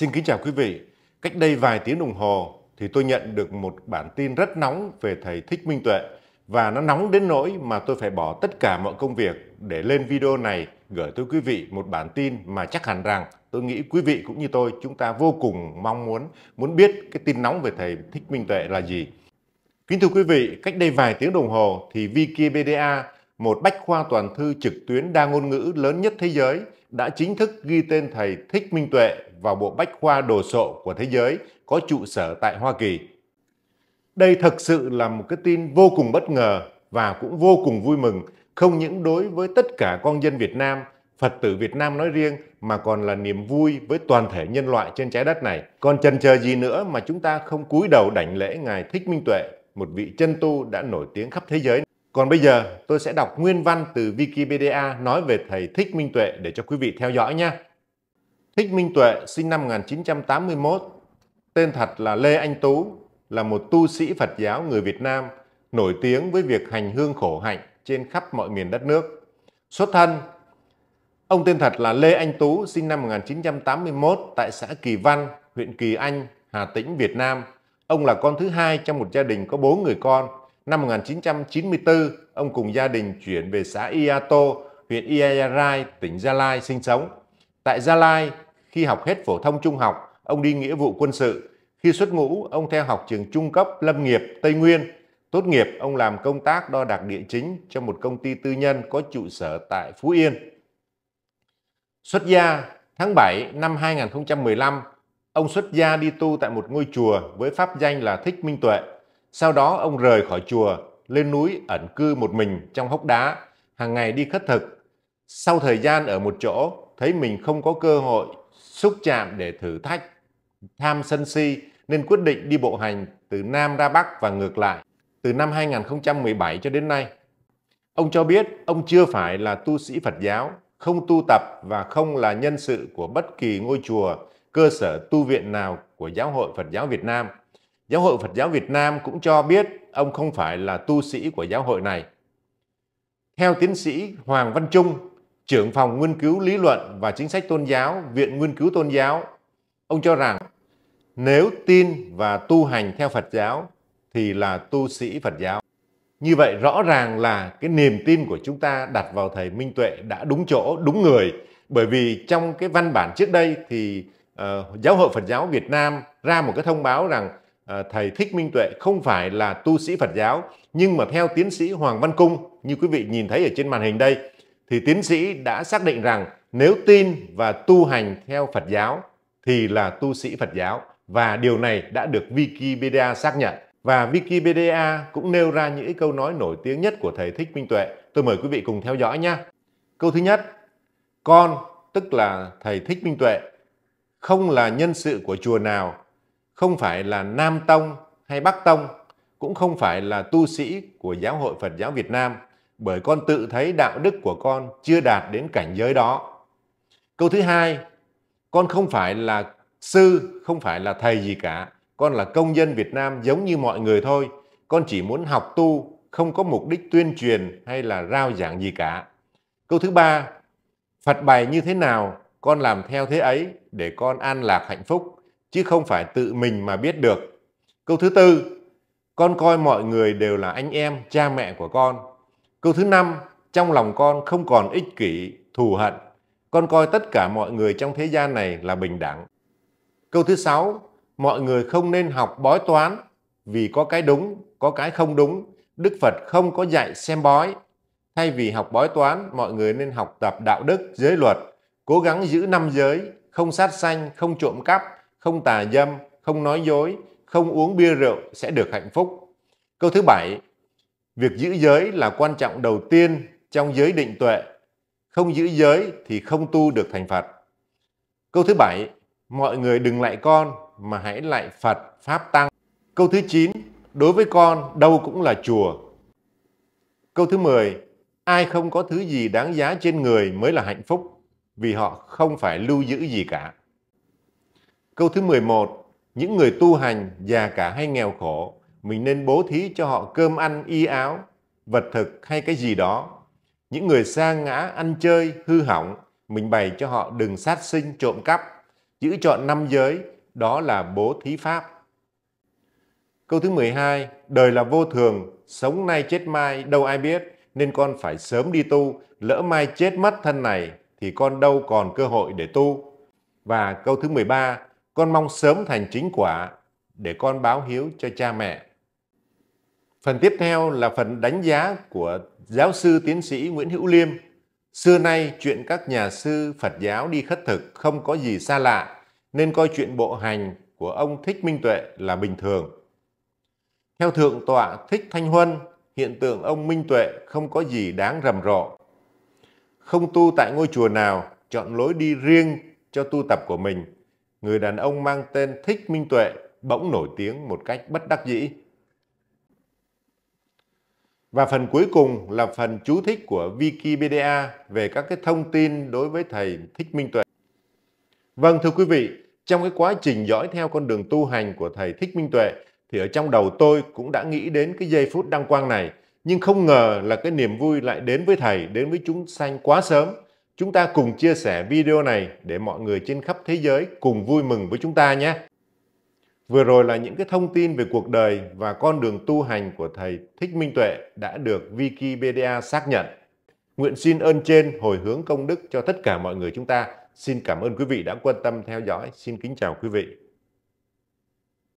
Xin kính chào quý vị. Cách đây vài tiếng đồng hồ thì tôi nhận được một bản tin rất nóng về thầy Thích Minh Tuệ và nó nóng đến nỗi mà tôi phải bỏ tất cả mọi công việc để lên video này gửi tới quý vị một bản tin mà chắc hẳn rằng tôi nghĩ quý vị cũng như tôi chúng ta vô cùng mong muốn muốn biết cái tin nóng về thầy Thích Minh Tuệ là gì. Kính thưa quý vị, cách đây vài tiếng đồng hồ thì Wikipedia một bách khoa toàn thư trực tuyến đa ngôn ngữ lớn nhất thế giới, đã chính thức ghi tên thầy Thích Minh Tuệ vào bộ bách khoa đồ sộ của thế giới có trụ sở tại Hoa Kỳ. Đây thực sự là một cái tin vô cùng bất ngờ và cũng vô cùng vui mừng, không những đối với tất cả con dân Việt Nam, Phật tử Việt Nam nói riêng mà còn là niềm vui với toàn thể nhân loại trên trái đất này. Còn chần chờ gì nữa mà chúng ta không cúi đầu đảnh lễ Ngài Thích Minh Tuệ, một vị chân tu đã nổi tiếng khắp thế giới. Còn bây giờ tôi sẽ đọc nguyên văn từ Wikipedia nói về thầy Thích Minh Tuệ để cho quý vị theo dõi nhé. Thích Minh Tuệ sinh năm 1981, tên thật là Lê Anh Tú, là một tu sĩ Phật giáo người Việt Nam nổi tiếng với việc hành hương khổ hạnh trên khắp mọi miền đất nước. Xuất thân Ông tên thật là Lê Anh Tú, sinh năm 1981 tại xã Kỳ Văn, huyện Kỳ Anh, Hà Tĩnh, Việt Nam. Ông là con thứ hai trong một gia đình có bốn người con – Năm 1994, ông cùng gia đình chuyển về xã Iato, huyện Iayarai, tỉnh Gia Lai sinh sống. Tại Gia Lai, khi học hết phổ thông trung học, ông đi nghĩa vụ quân sự. Khi xuất ngũ, ông theo học trường trung cấp lâm nghiệp Tây Nguyên. Tốt nghiệp, ông làm công tác đo đạc địa chính cho một công ty tư nhân có trụ sở tại Phú Yên. Xuất gia, tháng 7 năm 2015, ông xuất gia đi tu tại một ngôi chùa với pháp danh là Thích Minh Tuệ. Sau đó ông rời khỏi chùa, lên núi ẩn cư một mình trong hốc đá, hàng ngày đi khất thực. Sau thời gian ở một chỗ, thấy mình không có cơ hội xúc chạm để thử thách, tham sân si nên quyết định đi bộ hành từ Nam ra Bắc và ngược lại từ năm 2017 cho đến nay. Ông cho biết ông chưa phải là tu sĩ Phật giáo, không tu tập và không là nhân sự của bất kỳ ngôi chùa, cơ sở tu viện nào của Giáo hội Phật giáo Việt Nam. Giáo hội Phật giáo Việt Nam cũng cho biết ông không phải là tu sĩ của giáo hội này. Theo tiến sĩ Hoàng Văn Trung, trưởng phòng nghiên cứu lý luận và chính sách tôn giáo, Viện Nghiên cứu Tôn giáo, ông cho rằng nếu tin và tu hành theo Phật giáo thì là tu sĩ Phật giáo. Như vậy rõ ràng là cái niềm tin của chúng ta đặt vào thầy Minh Tuệ đã đúng chỗ, đúng người bởi vì trong cái văn bản trước đây thì uh, giáo hội Phật giáo Việt Nam ra một cái thông báo rằng Ờ, thầy Thích Minh Tuệ không phải là tu sĩ Phật giáo nhưng mà theo tiến sĩ Hoàng Văn Cung như quý vị nhìn thấy ở trên màn hình đây thì tiến sĩ đã xác định rằng nếu tin và tu hành theo Phật giáo thì là tu sĩ Phật giáo và điều này đã được Wikipedia xác nhận. Và Wikipedia cũng nêu ra những câu nói nổi tiếng nhất của thầy Thích Minh Tuệ. Tôi mời quý vị cùng theo dõi nhé. Câu thứ nhất, con tức là thầy Thích Minh Tuệ không là nhân sự của chùa nào không phải là Nam Tông hay Bắc Tông, cũng không phải là tu sĩ của Giáo hội Phật giáo Việt Nam, bởi con tự thấy đạo đức của con chưa đạt đến cảnh giới đó. Câu thứ hai, con không phải là sư, không phải là thầy gì cả, con là công dân Việt Nam giống như mọi người thôi, con chỉ muốn học tu, không có mục đích tuyên truyền hay là rao giảng gì cả. Câu thứ ba, Phật bày như thế nào, con làm theo thế ấy để con an lạc hạnh phúc chứ không phải tự mình mà biết được. Câu thứ tư, con coi mọi người đều là anh em, cha mẹ của con. Câu thứ năm, trong lòng con không còn ích kỷ, thù hận. Con coi tất cả mọi người trong thế gian này là bình đẳng. Câu thứ sáu, mọi người không nên học bói toán vì có cái đúng, có cái không đúng. Đức Phật không có dạy xem bói. Thay vì học bói toán, mọi người nên học tập đạo đức, giới luật, cố gắng giữ năm giới, không sát sanh, không trộm cắp, không tà dâm, không nói dối, không uống bia rượu sẽ được hạnh phúc. Câu thứ bảy, việc giữ giới là quan trọng đầu tiên trong giới định tuệ. Không giữ giới thì không tu được thành Phật. Câu thứ bảy, mọi người đừng lại con mà hãy lại Phật, Pháp Tăng. Câu thứ chín, đối với con đâu cũng là chùa. Câu thứ mười, ai không có thứ gì đáng giá trên người mới là hạnh phúc vì họ không phải lưu giữ gì cả. Câu thứ 11, những người tu hành, già cả hay nghèo khổ, mình nên bố thí cho họ cơm ăn, y áo, vật thực hay cái gì đó. Những người xa ngã, ăn chơi, hư hỏng, mình bày cho họ đừng sát sinh, trộm cắp, giữ chọn năm giới, đó là bố thí pháp. Câu thứ 12, đời là vô thường, sống nay chết mai, đâu ai biết, nên con phải sớm đi tu, lỡ mai chết mất thân này, thì con đâu còn cơ hội để tu. Và câu thứ 13, con mong sớm thành chính quả để con báo hiếu cho cha mẹ. Phần tiếp theo là phần đánh giá của giáo sư tiến sĩ Nguyễn Hữu Liêm. Xưa nay, chuyện các nhà sư Phật giáo đi khất thực không có gì xa lạ, nên coi chuyện bộ hành của ông Thích Minh Tuệ là bình thường. Theo Thượng tọa Thích Thanh Huân, hiện tượng ông Minh Tuệ không có gì đáng rầm rộ. Không tu tại ngôi chùa nào, chọn lối đi riêng cho tu tập của mình người đàn ông mang tên Thích Minh Tuệ bỗng nổi tiếng một cách bất đắc dĩ. Và phần cuối cùng là phần chú thích của Wikipedia về các cái thông tin đối với thầy Thích Minh Tuệ. Vâng thưa quý vị, trong cái quá trình dõi theo con đường tu hành của thầy Thích Minh Tuệ thì ở trong đầu tôi cũng đã nghĩ đến cái giây phút đăng quang này, nhưng không ngờ là cái niềm vui lại đến với thầy, đến với chúng sanh quá sớm Chúng ta cùng chia sẻ video này để mọi người trên khắp thế giới cùng vui mừng với chúng ta nhé. Vừa rồi là những cái thông tin về cuộc đời và con đường tu hành của Thầy Thích Minh Tuệ đã được Wikipedia xác nhận. Nguyện xin ơn trên hồi hướng công đức cho tất cả mọi người chúng ta. Xin cảm ơn quý vị đã quan tâm theo dõi. Xin kính chào quý vị.